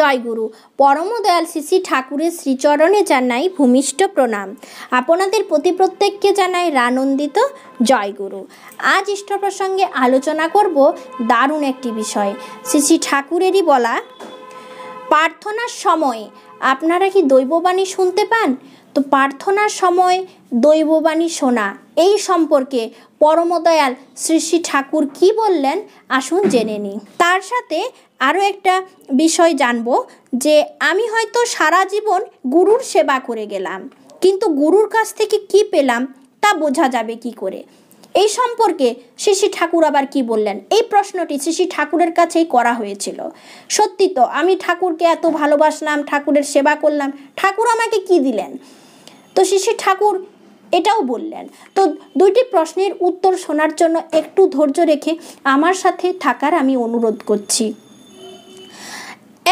জয়গুরু পরমদয়াল শ্রী শ্রী ঠাকুরের শ্রীচরণে জানাই ভূমিষ্ঠ প্রণাম আপনাদের প্রতি প্রত্যেককে জানাই রানন্দিত জয়গুরু আজ ইষ্ট প্রসঙ্গে আলোচনা করব দারুণ একটি বিষয় শ্রী শ্রী ঠাকুরেরই বলা প্রার্থনার সময় আপনারা কি দৈববাণী শুনতে পান তো প্রার্থনার সময় দৈববাণী শোনা এই সম্পর্কে পরমদয়াল শ্রী শ্রী ঠাকুর কি বললেন আসুন জেনে নিই তার সাথে আরও একটা বিষয় জানব যে আমি হয়তো সারা জীবন গুরুর সেবা করে গেলাম কিন্তু গুরুর কাছ থেকে কি পেলাম তা বোঝা যাবে কি করে এই সম্পর্কে শ্রী ঠাকুর আবার কি বললেন এই প্রশ্নটি শ্রী ঠাকুরের কাছেই করা হয়েছিল সত্যি তো আমি ঠাকুরকে এত ভালোবাসলাম ঠাকুরের সেবা করলাম ঠাকুর আমাকে কি দিলেন তো শিশির ঠাকুর এটাও বললেন তো দুইটি প্রশ্নের উত্তর শোনার জন্য একটু ধৈর্য রেখে আমার সাথে থাকার আমি অনুরোধ করছি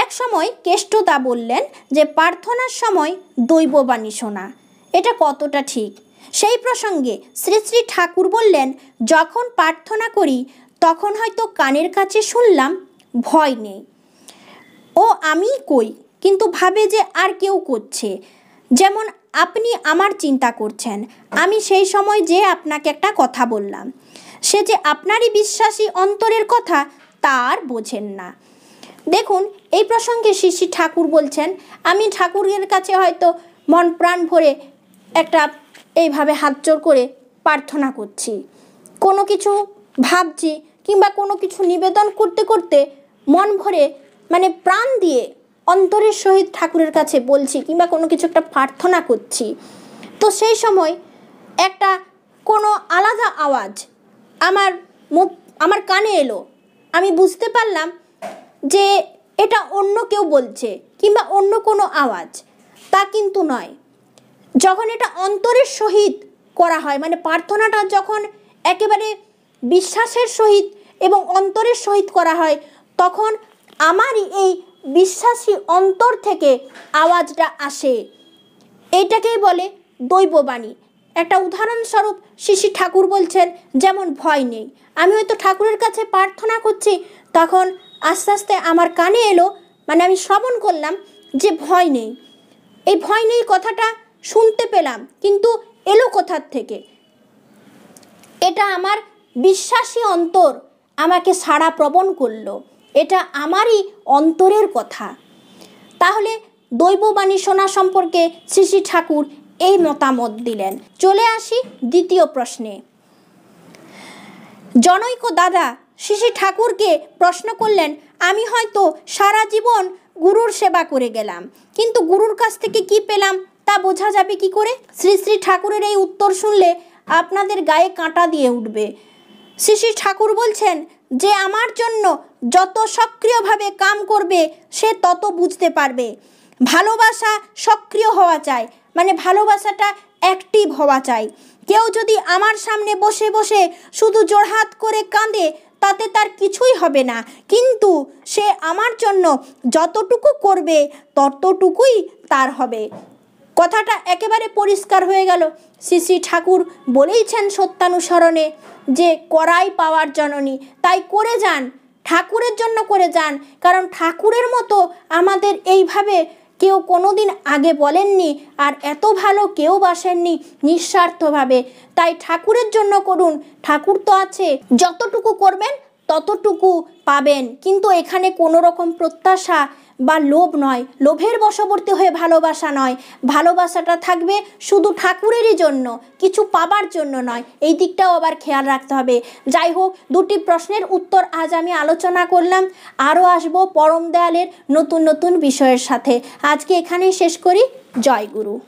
এক সময় কেষ্টদা বললেন যে প্রার্থনার সময় দৈববাণী শোনা এটা কতটা ঠিক সেই প্রসঙ্গে শ্রী শ্রী ঠাকুর বললেন যখন প্রার্থনা করি তখন হয়তো কানের কাছে শুনলাম ভয় নেই ও আমি কই কিন্তু ভাবে যে আর কেউ করছে যেমন আপনি আমার চিন্তা করছেন আমি সেই সময় যে আপনাকে একটা কথা বললাম সে যে আপনারই বিশ্বাসী অন্তরের কথা তার বোঝেন না দেখুন এই প্রসঙ্গে শ্রী ঠাকুর বলছেন আমি ঠাকুরের কাছে হয়তো মন প্রাণ ভরে একটা এইভাবে হাত জোর করে প্রার্থনা করছি কোনো কিছু ভাবছি কিংবা কোনো কিছু নিবেদন করতে করতে মন ভরে মানে প্রাণ দিয়ে অন্তরের সহিত ঠাকুরের কাছে বলছি কিংবা কোনো কিছু একটা প্রার্থনা করছি তো সেই সময় একটা কোনো আলাদা আওয়াজ আমার মুখ আমার কানে এলো আমি বুঝতে পারলাম যে এটা অন্য কেউ বলছে কিংবা অন্য কোনো আওয়াজ তা কিন্তু নয় যখন এটা অন্তরের সহিত করা হয় মানে প্রার্থনাটা যখন একেবারে বিশ্বাসের সহিত এবং অন্তরের সহিত করা হয় তখন আমারই এই বিশ্বাসী অন্তর থেকে আওয়াজটা আসে এটাকেই বলে দৈববাণী একটা উদাহরণস্বরূপ শিশি ঠাকুর বলছেন যেমন ভয় নেই আমি হয়তো ঠাকুরের কাছে প্রার্থনা করছি তখন আস্তে আস্তে আমার কানে এলো মানে আমি শ্রবণ করলাম যে ভয় নেই এই ভয় নেই কথাটা শুনতে পেলাম কিন্তু এলো কোথার থেকে এটা আমার বিশ্বাসী অন্তর আমাকে সাড়া প্রবণ করলো এটা আমারই অন্তরের কথা তাহলে দৈববাণী শোনা সম্পর্কে শ্রী ঠাকুর এই মতামত দিলেন চলে আসি দ্বিতীয় প্রশ্নে জনৈক দাদা শ্রী ঠাকুরকে প্রশ্ন করলেন আমি হয়তো সারা জীবন গুরুর সেবা করে গেলাম কিন্তু গুরুর কাছ থেকে কি পেলাম তা বোঝা যাবে কি করে শ্রী শ্রী ঠাকুরের এই উত্তর শুনলে আপনাদের গায়ে কাঁটা দিয়ে উঠবে শ্রী শ্রী ঠাকুর বলছেন যে আমার জন্য যত সক্রিয়ভাবে কাম করবে সে তত বুঝতে পারবে ভালোবাসা সক্রিয় হওয়া চাই মানে ভালোবাসাটা অ্যাক্টিভ হওয়া চাই কেউ যদি আমার সামনে বসে বসে শুধু জোড়হাত করে কাঁদে তাতে তার কিছুই হবে না কিন্তু সে আমার জন্য যতটুকু করবে ততটুকুই তার হবে কথাটা একেবারে পরিষ্কার হয়ে গেল শ্রী শ্রী ঠাকুর বলেইছেন সত্যানুসরণে যে করাই পাওয়ার জননী তাই করে যান ঠাকুরের জন্য করে যান কারণ ঠাকুরের মতো আমাদের এইভাবে কেউ কোনো দিন আগে বলেননি আর এত ভালো কেউ বাসেননি নিঃস্বার্থভাবে তাই ঠাকুরের জন্য করুন ঠাকুর তো আছে যতটুকু করবেন ততটুকু পাবেন কিন্তু এখানে কোনো রকম প্রত্যাশা বা লোভ নয় লোভের বশবর্তী হয়ে ভালোবাসা নয় ভালোবাসাটা থাকবে শুধু ঠাকুরেরই জন্য কিছু পাবার জন্য নয় এই দিকটাও আবার খেয়াল রাখতে হবে যাই হোক দুটি প্রশ্নের উত্তর আজ আমি আলোচনা করলাম আরও আসবো পরম দেয়ালের নতুন নতুন বিষয়ের সাথে আজকে এখানেই শেষ করি জয় গুরু